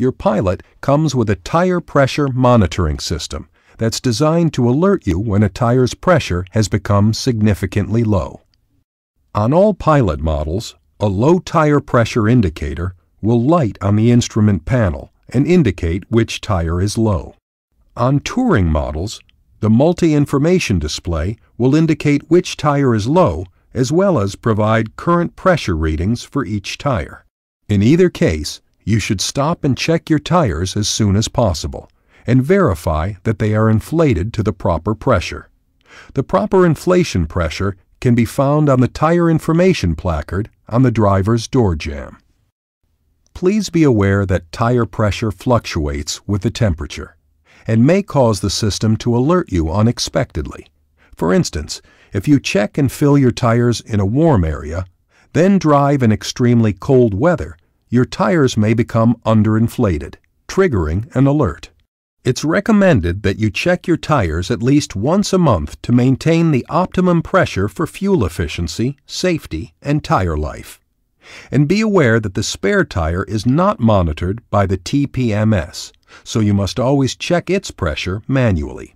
your pilot comes with a tire pressure monitoring system that's designed to alert you when a tire's pressure has become significantly low. On all pilot models, a low tire pressure indicator will light on the instrument panel and indicate which tire is low. On touring models, the multi-information display will indicate which tire is low as well as provide current pressure readings for each tire. In either case, you should stop and check your tires as soon as possible and verify that they are inflated to the proper pressure. The proper inflation pressure can be found on the tire information placard on the driver's door jamb. Please be aware that tire pressure fluctuates with the temperature and may cause the system to alert you unexpectedly. For instance, if you check and fill your tires in a warm area, then drive in extremely cold weather, your tires may become underinflated, triggering an alert. It's recommended that you check your tires at least once a month to maintain the optimum pressure for fuel efficiency, safety, and tire life. And be aware that the spare tire is not monitored by the TPMS, so you must always check its pressure manually.